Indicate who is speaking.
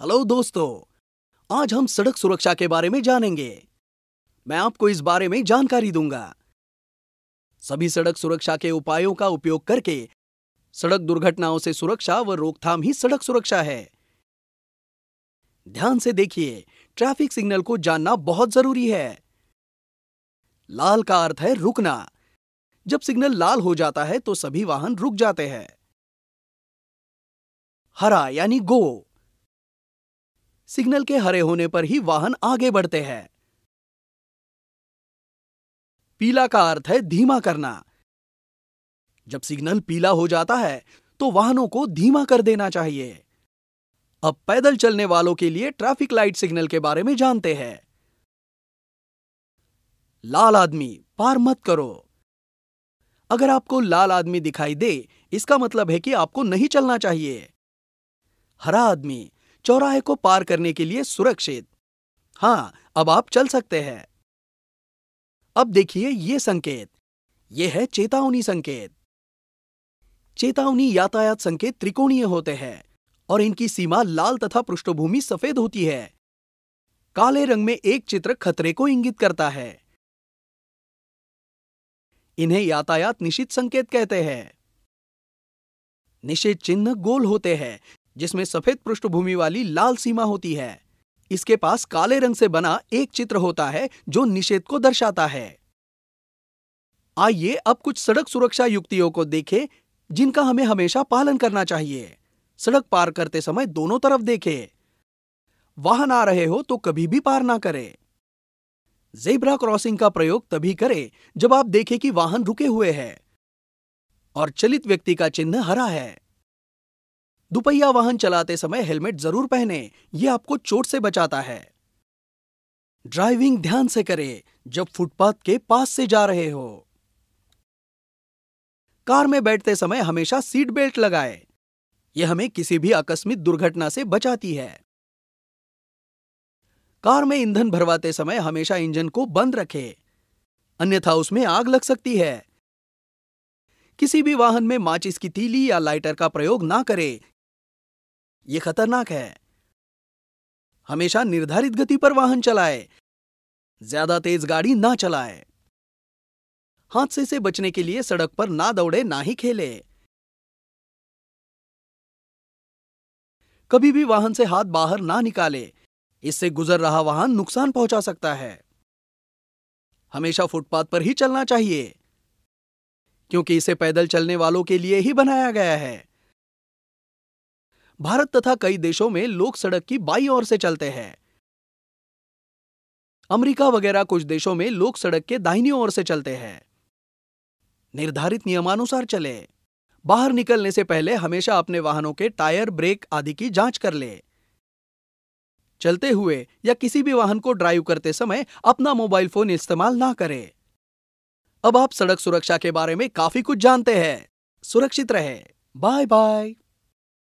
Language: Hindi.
Speaker 1: हेलो दोस्तों आज हम सड़क सुरक्षा के बारे में जानेंगे मैं आपको इस बारे में जानकारी दूंगा सभी सड़क सुरक्षा के उपायों का उपयोग करके सड़क दुर्घटनाओं से सुरक्षा व रोकथाम ही सड़क सुरक्षा है ध्यान से देखिए ट्रैफिक सिग्नल को जानना बहुत जरूरी है लाल का अर्थ है रुकना जब सिग्नल लाल हो जाता है तो सभी वाहन रुक जाते हैं हरा यानी गो सिग्नल के हरे होने पर ही वाहन आगे बढ़ते हैं पीला का अर्थ है धीमा करना जब सिग्नल पीला हो जाता है तो वाहनों को धीमा कर देना चाहिए अब पैदल चलने वालों के लिए ट्रैफिक लाइट सिग्नल के बारे में जानते हैं लाल आदमी पार मत करो अगर आपको लाल आदमी दिखाई दे इसका मतलब है कि आपको नहीं चलना चाहिए हरा आदमी चौराहे को पार करने के लिए सुरक्षित हाँ अब आप चल सकते हैं अब देखिए ये संकेत ये है चेतावनी संकेत चेतावनी यातायात संकेत त्रिकोणीय होते हैं और इनकी सीमा लाल तथा पृष्ठभूमि सफेद होती है काले रंग में एक चित्र खतरे को इंगित करता है इन्हें यातायात निश्चित संकेत कहते हैं निश्चित चिन्ह गोल होते हैं जिसमें सफेद पृष्ठभूमि वाली लाल सीमा होती है इसके पास काले रंग से बना एक चित्र होता है जो निषेध को दर्शाता है आइए अब कुछ सड़क सुरक्षा युक्तियों को देखें जिनका हमें हमेशा पालन करना चाहिए सड़क पार करते समय दोनों तरफ देखें वाहन आ रहे हो तो कभी भी पार ना करें जेब्रा क्रॉसिंग का प्रयोग तभी करें जब आप देखें कि वाहन रुके हुए है और चलित व्यक्ति का चिन्ह हरा है दुपहिया वाहन चलाते समय हेलमेट जरूर पहने यह आपको चोट से बचाता है ड्राइविंग ध्यान से करें जब फुटपाथ के पास से जा रहे हो कार में बैठते समय हमेशा सीट बेल्ट लगाए यह हमें किसी भी आकस्मिक दुर्घटना से बचाती है कार में ईंधन भरवाते समय हमेशा इंजन को बंद रखें अन्यथा उसमें आग लग सकती है किसी भी वाहन में माचिस की तीली या लाइटर का प्रयोग ना करें ये खतरनाक है हमेशा निर्धारित गति पर वाहन चलाए ज्यादा तेज गाड़ी ना चलाए हादसे से बचने के लिए सड़क पर ना दौड़े ना ही खेले कभी भी वाहन से हाथ बाहर ना निकाले इससे गुजर रहा वाहन नुकसान पहुंचा सकता है हमेशा फुटपाथ पर ही चलना चाहिए क्योंकि इसे पैदल चलने वालों के लिए ही बनाया गया है भारत तथा कई देशों में लोग सड़क की बाई ओर से चलते हैं अमेरिका वगैरह कुछ देशों में लोग सड़क के दाहिनी ओर से चलते हैं निर्धारित नियमानुसार चले बाहर निकलने से पहले हमेशा अपने वाहनों के टायर ब्रेक आदि की जांच कर ले चलते हुए या किसी भी वाहन को ड्राइव करते समय अपना मोबाइल फोन इस्तेमाल ना करें अब आप सड़क सुरक्षा के बारे में काफी कुछ जानते हैं सुरक्षित रहे बाय बाय